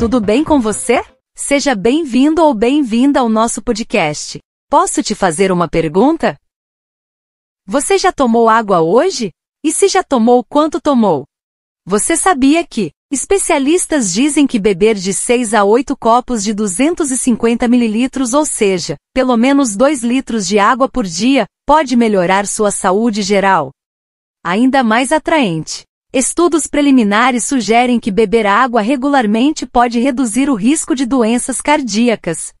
tudo bem com você? Seja bem-vindo ou bem-vinda ao nosso podcast. Posso te fazer uma pergunta? Você já tomou água hoje? E se já tomou, quanto tomou? Você sabia que especialistas dizem que beber de 6 a 8 copos de 250 mililitros, ou seja, pelo menos 2 litros de água por dia, pode melhorar sua saúde geral? Ainda mais atraente. Estudos preliminares sugerem que beber água regularmente pode reduzir o risco de doenças cardíacas.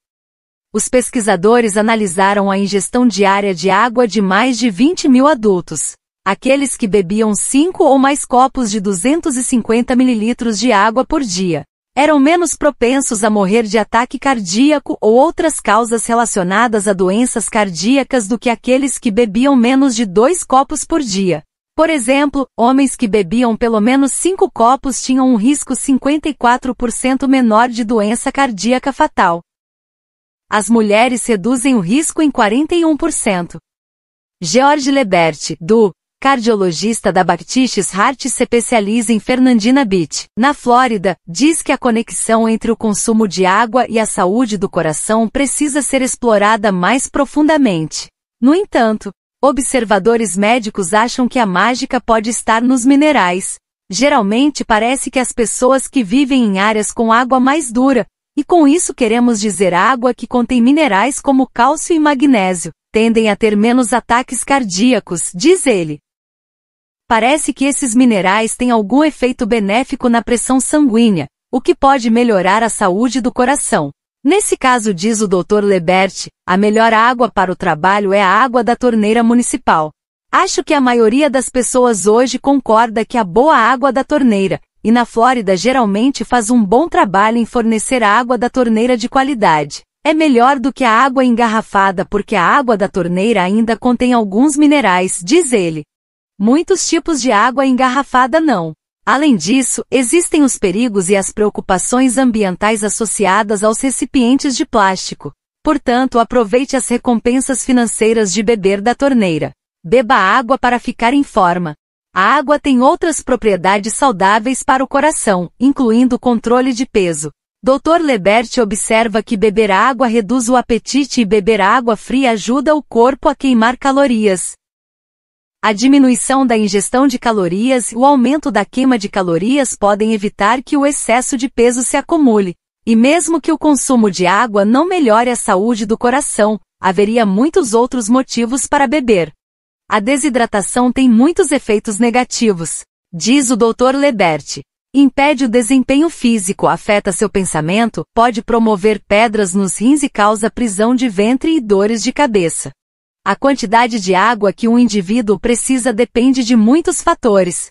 Os pesquisadores analisaram a ingestão diária de água de mais de 20 mil adultos. Aqueles que bebiam 5 ou mais copos de 250 ml de água por dia eram menos propensos a morrer de ataque cardíaco ou outras causas relacionadas a doenças cardíacas do que aqueles que bebiam menos de 2 copos por dia. Por exemplo, homens que bebiam pelo menos 5 copos tinham um risco 54% menor de doença cardíaca fatal. As mulheres reduzem o risco em 41%. George Lebert, do cardiologista da Baptist Heart se especializa em Fernandina Beach, na Flórida, diz que a conexão entre o consumo de água e a saúde do coração precisa ser explorada mais profundamente. No entanto, Observadores médicos acham que a mágica pode estar nos minerais. Geralmente parece que as pessoas que vivem em áreas com água mais dura, e com isso queremos dizer água que contém minerais como cálcio e magnésio, tendem a ter menos ataques cardíacos, diz ele. Parece que esses minerais têm algum efeito benéfico na pressão sanguínea, o que pode melhorar a saúde do coração. Nesse caso, diz o Dr. Lebert, a melhor água para o trabalho é a água da torneira municipal. Acho que a maioria das pessoas hoje concorda que a boa água da torneira, e na Flórida geralmente faz um bom trabalho em fornecer a água da torneira de qualidade. É melhor do que a água engarrafada porque a água da torneira ainda contém alguns minerais, diz ele. Muitos tipos de água engarrafada não. Além disso, existem os perigos e as preocupações ambientais associadas aos recipientes de plástico. Portanto, aproveite as recompensas financeiras de beber da torneira. Beba água para ficar em forma. A água tem outras propriedades saudáveis para o coração, incluindo o controle de peso. Dr. Lebert observa que beber água reduz o apetite e beber água fria ajuda o corpo a queimar calorias. A diminuição da ingestão de calorias e o aumento da queima de calorias podem evitar que o excesso de peso se acumule. E mesmo que o consumo de água não melhore a saúde do coração, haveria muitos outros motivos para beber. A desidratação tem muitos efeitos negativos, diz o Dr. Lebert. Impede o desempenho físico, afeta seu pensamento, pode promover pedras nos rins e causa prisão de ventre e dores de cabeça. A quantidade de água que um indivíduo precisa depende de muitos fatores.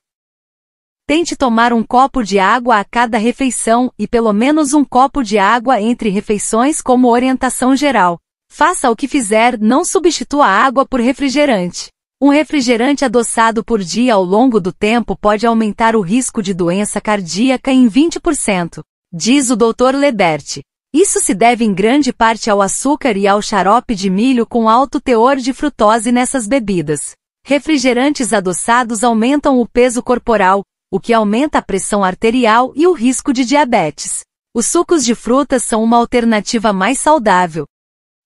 Tente tomar um copo de água a cada refeição e pelo menos um copo de água entre refeições como orientação geral. Faça o que fizer, não substitua a água por refrigerante. Um refrigerante adoçado por dia ao longo do tempo pode aumentar o risco de doença cardíaca em 20%, diz o Dr. Lebert. Isso se deve em grande parte ao açúcar e ao xarope de milho com alto teor de frutose nessas bebidas. Refrigerantes adoçados aumentam o peso corporal, o que aumenta a pressão arterial e o risco de diabetes. Os sucos de frutas são uma alternativa mais saudável.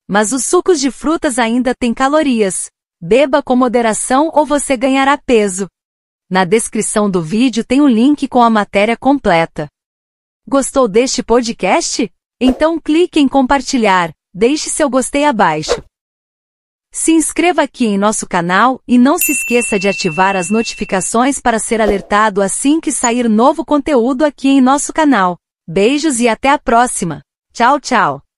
Mas os sucos de frutas ainda têm calorias. Beba com moderação ou você ganhará peso. Na descrição do vídeo tem o um link com a matéria completa. Gostou deste podcast? Então clique em compartilhar, deixe seu gostei abaixo. Se inscreva aqui em nosso canal e não se esqueça de ativar as notificações para ser alertado assim que sair novo conteúdo aqui em nosso canal. Beijos e até a próxima. Tchau, tchau.